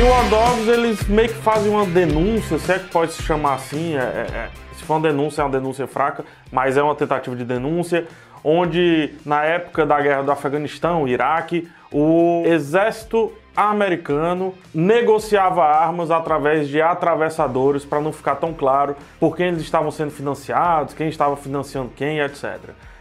E o Dogs, eles meio que fazem uma denúncia, se é que pode se chamar assim, é, é, é, se for uma denúncia, é uma denúncia fraca, mas é uma tentativa de denúncia, onde na época da guerra do Afeganistão, Iraque, o exército americano negociava armas através de atravessadores para não ficar tão claro por quem eles estavam sendo financiados, quem estava financiando quem, etc.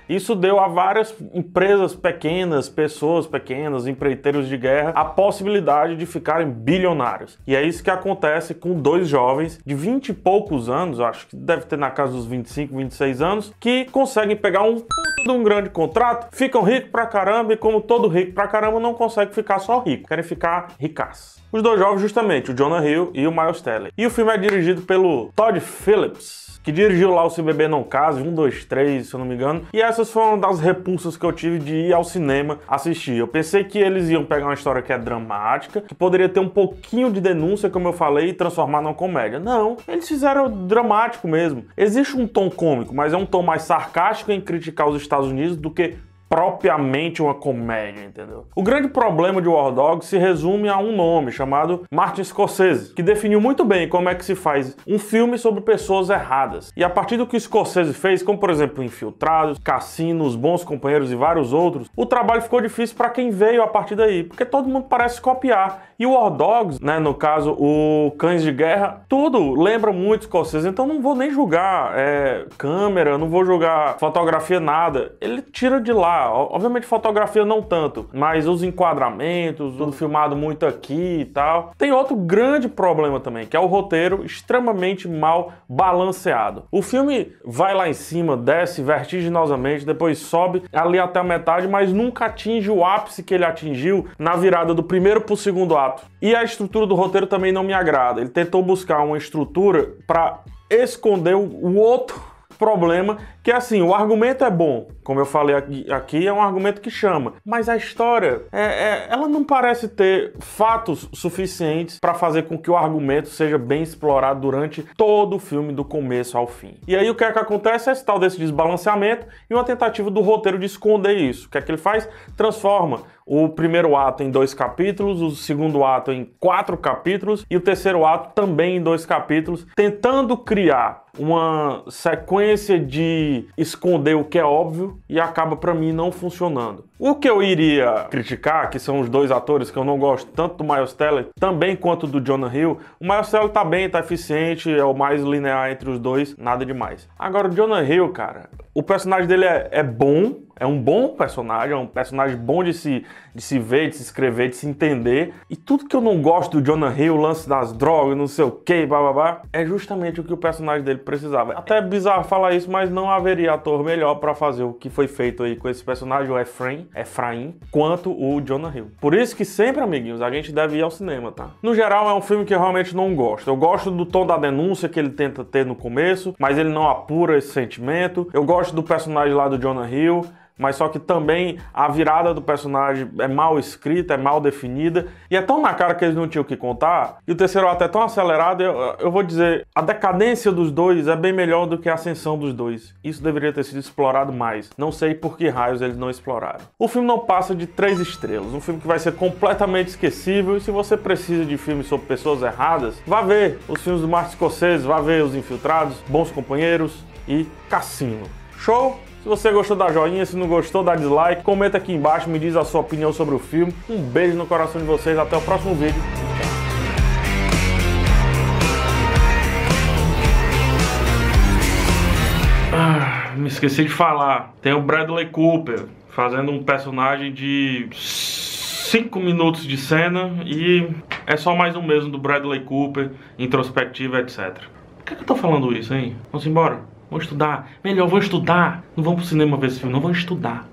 Isso deu a várias empresas pequenas, pessoas pequenas, empreiteiros de guerra, a possibilidade de ficarem bilionários. E é isso que acontece com dois jovens de 20 e poucos anos, acho que deve ter na casa dos 25, 26 anos, que conseguem pegar um de um grande contrato, ficam ricos pra caramba e como todo rico pra caramba não consegue ficar só rico, querem ficar ricas. Os dois jovens justamente, o Jonah Hill e o Miles Teller. E o filme é dirigido pelo Todd Phillips que dirigiu lá o Se Beber Não Case, 1, 2, 3, se eu não me engano. E essas foram das repulsas que eu tive de ir ao cinema assistir. Eu pensei que eles iam pegar uma história que é dramática, que poderia ter um pouquinho de denúncia, como eu falei, e transformar numa comédia. Não, eles fizeram dramático mesmo. Existe um tom cômico, mas é um tom mais sarcástico em criticar os Estados Unidos do que propriamente uma comédia, entendeu? O grande problema de War Dogs se resume a um nome chamado Martin Scorsese, que definiu muito bem como é que se faz um filme sobre pessoas erradas. E a partir do que o Scorsese fez, como por exemplo Infiltrados, Cassinos, Bons Companheiros e vários outros, o trabalho ficou difícil para quem veio a partir daí, porque todo mundo parece copiar. E o War Dogs, né, no caso o Cães de Guerra, tudo lembra muito Scorsese, então não vou nem julgar é, câmera, não vou julgar fotografia, nada. Ele tira de lá obviamente fotografia não tanto, mas os enquadramentos, tudo filmado muito aqui e tal. Tem outro grande problema também, que é o roteiro extremamente mal balanceado. O filme vai lá em cima, desce vertiginosamente, depois sobe ali até a metade, mas nunca atinge o ápice que ele atingiu na virada do primeiro para o segundo ato. E a estrutura do roteiro também não me agrada. Ele tentou buscar uma estrutura para esconder o outro problema que assim, o argumento é bom, como eu falei aqui, aqui é um argumento que chama, mas a história, é, é, ela não parece ter fatos suficientes para fazer com que o argumento seja bem explorado durante todo o filme, do começo ao fim. E aí o que é que acontece é esse tal desse desbalanceamento e uma tentativa do roteiro de esconder isso. O que é que ele faz? Transforma o primeiro ato em dois capítulos, o segundo ato em quatro capítulos e o terceiro ato também em dois capítulos, tentando criar uma sequência de esconder o que é óbvio e acaba para mim não funcionando. O que eu iria criticar, que são os dois atores que eu não gosto tanto do Miles Teller, também quanto do Jonah Hill, o Miles Teller tá bem, tá eficiente, é o mais linear entre os dois, nada demais. Agora o Jonah Hill, cara, o personagem dele é, é, bom, é um bom personagem, é um personagem bom de se, de se ver, de se escrever, de se entender. E tudo que eu não gosto do Jonah Hill, o lance das drogas, não sei o que, bababá, é justamente o que o personagem dele precisava. Até é bizarro falar isso, mas não haveria ator melhor para fazer o que foi feito aí com esse personagem, o Efraim, Efraim, quanto o Jonah Hill. Por isso que sempre, amiguinhos, a gente deve ir ao cinema, tá? No geral, é um filme que eu realmente não gosto. Eu gosto do tom da denúncia que ele tenta ter no começo, mas ele não apura esse sentimento. Eu gosto gosto do personagem lá do Jonah Hill, mas só que também a virada do personagem é mal escrita, é mal definida, e é tão na cara que eles não tinham o que contar, e o terceiro ato é tão acelerado, eu, eu vou dizer, a decadência dos dois é bem melhor do que a ascensão dos dois. Isso deveria ter sido explorado mais. Não sei por que raios eles não exploraram. O filme não passa de três estrelas, um filme que vai ser completamente esquecível, e se você precisa de filmes sobre pessoas erradas, vá ver os filmes do Martin Scorsese, vá ver Os Infiltrados, Bons Companheiros e Cassino. Show? Se você gostou, dá joinha. Se não gostou, dá dislike. Comenta aqui embaixo, me diz a sua opinião sobre o filme. Um beijo no coração de vocês. Até o próximo vídeo. Ah, me esqueci de falar. Tem o Bradley Cooper fazendo um personagem de 5 minutos de cena e é só mais um mesmo do Bradley Cooper, introspectiva, etc. Por que, que eu tô falando isso, hein? Vamos embora? Vou estudar. Melhor, vou estudar. Não vão pro cinema ver esse filme, não vão estudar.